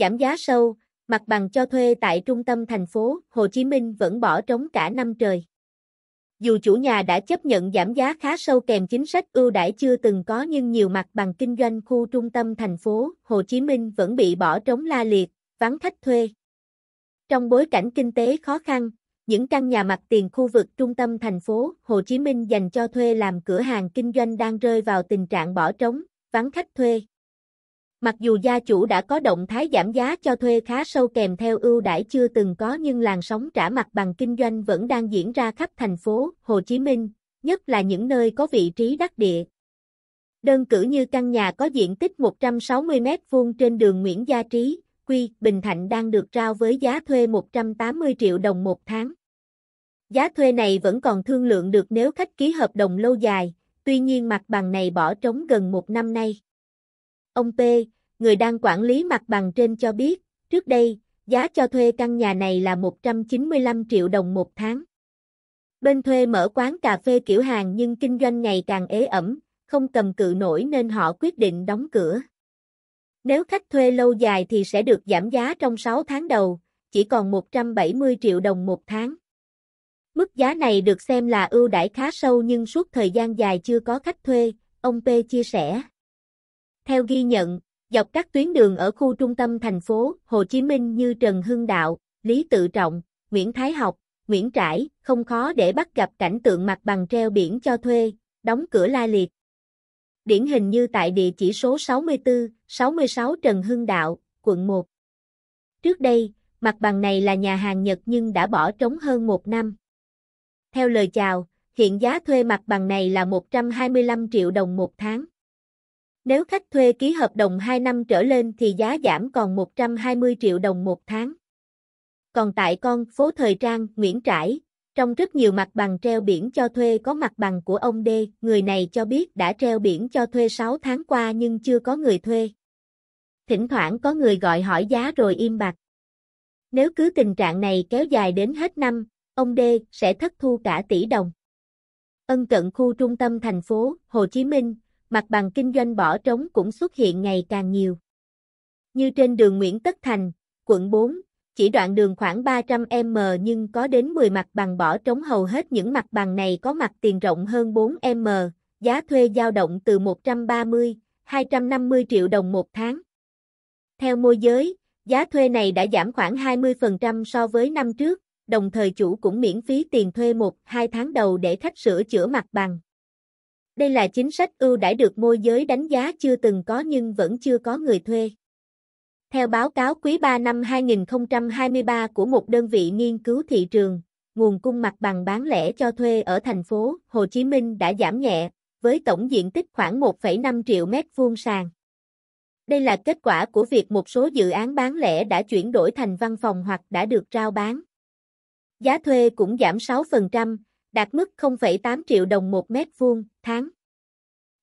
giảm giá sâu, mặt bằng cho thuê tại trung tâm thành phố Hồ Chí Minh vẫn bỏ trống cả năm trời. Dù chủ nhà đã chấp nhận giảm giá khá sâu kèm chính sách ưu đãi chưa từng có nhưng nhiều mặt bằng kinh doanh khu trung tâm thành phố Hồ Chí Minh vẫn bị bỏ trống la liệt, vắng khách thuê. Trong bối cảnh kinh tế khó khăn, những căn nhà mặt tiền khu vực trung tâm thành phố Hồ Chí Minh dành cho thuê làm cửa hàng kinh doanh đang rơi vào tình trạng bỏ trống, vắng khách thuê. Mặc dù gia chủ đã có động thái giảm giá cho thuê khá sâu kèm theo ưu đãi chưa từng có nhưng làn sóng trả mặt bằng kinh doanh vẫn đang diễn ra khắp thành phố Hồ Chí Minh, nhất là những nơi có vị trí đắc địa. Đơn cử như căn nhà có diện tích 160 m2 trên đường Nguyễn Gia Trí, Quy, Bình Thạnh đang được rao với giá thuê 180 triệu đồng một tháng. Giá thuê này vẫn còn thương lượng được nếu khách ký hợp đồng lâu dài, tuy nhiên mặt bằng này bỏ trống gần một năm nay. Ông P, người đang quản lý mặt bằng trên cho biết, trước đây, giá cho thuê căn nhà này là 195 triệu đồng một tháng. Bên thuê mở quán cà phê kiểu hàng nhưng kinh doanh ngày càng ế ẩm, không cầm cự nổi nên họ quyết định đóng cửa. Nếu khách thuê lâu dài thì sẽ được giảm giá trong 6 tháng đầu, chỉ còn 170 triệu đồng một tháng. Mức giá này được xem là ưu đãi khá sâu nhưng suốt thời gian dài chưa có khách thuê, ông P chia sẻ. Theo ghi nhận, Dọc các tuyến đường ở khu trung tâm thành phố Hồ Chí Minh như Trần Hưng Đạo, Lý Tự Trọng, Nguyễn Thái Học, Nguyễn Trãi, không khó để bắt gặp cảnh tượng mặt bằng treo biển cho thuê, đóng cửa la liệt. Điển hình như tại địa chỉ số 64, 66 Trần Hưng Đạo, quận 1. Trước đây, mặt bằng này là nhà hàng Nhật nhưng đã bỏ trống hơn một năm. Theo lời chào, hiện giá thuê mặt bằng này là 125 triệu đồng một tháng. Nếu khách thuê ký hợp đồng 2 năm trở lên thì giá giảm còn 120 triệu đồng một tháng. Còn tại con phố thời trang Nguyễn Trãi, trong rất nhiều mặt bằng treo biển cho thuê có mặt bằng của ông D, người này cho biết đã treo biển cho thuê 6 tháng qua nhưng chưa có người thuê. Thỉnh thoảng có người gọi hỏi giá rồi im bặt. Nếu cứ tình trạng này kéo dài đến hết năm, ông D sẽ thất thu cả tỷ đồng. Ân cận khu trung tâm thành phố Hồ Chí Minh, mặt bằng kinh doanh bỏ trống cũng xuất hiện ngày càng nhiều. Như trên đường Nguyễn Tất Thành, quận 4, chỉ đoạn đường khoảng 300m nhưng có đến 10 mặt bằng bỏ trống hầu hết những mặt bằng này có mặt tiền rộng hơn 4m, giá thuê dao động từ 130, 250 triệu đồng một tháng. Theo môi giới, giá thuê này đã giảm khoảng 20% so với năm trước, đồng thời chủ cũng miễn phí tiền thuê 1-2 tháng đầu để khách sửa chữa mặt bằng. Đây là chính sách ưu đãi được môi giới đánh giá chưa từng có nhưng vẫn chưa có người thuê. Theo báo cáo quý 3 năm 2023 của một đơn vị nghiên cứu thị trường, nguồn cung mặt bằng bán lẻ cho thuê ở thành phố Hồ Chí Minh đã giảm nhẹ, với tổng diện tích khoảng 1,5 triệu mét vuông sàn. Đây là kết quả của việc một số dự án bán lẻ đã chuyển đổi thành văn phòng hoặc đã được rao bán. Giá thuê cũng giảm 6%, đạt mức 0,8 triệu đồng một mét vuông tháng.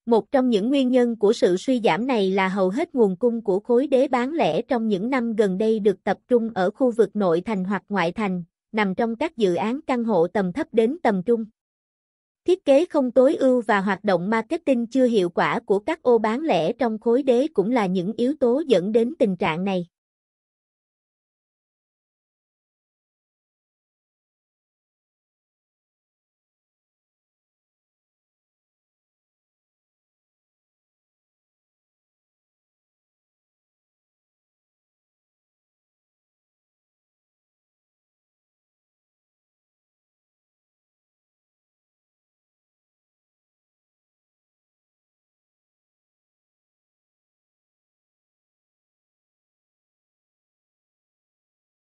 Một trong những nguyên nhân của sự suy giảm này là hầu hết nguồn cung của khối đế bán lẻ trong những năm gần đây được tập trung ở khu vực nội thành hoặc ngoại thành, nằm trong các dự án căn hộ tầm thấp đến tầm trung. Thiết kế không tối ưu và hoạt động marketing chưa hiệu quả của các ô bán lẻ trong khối đế cũng là những yếu tố dẫn đến tình trạng này.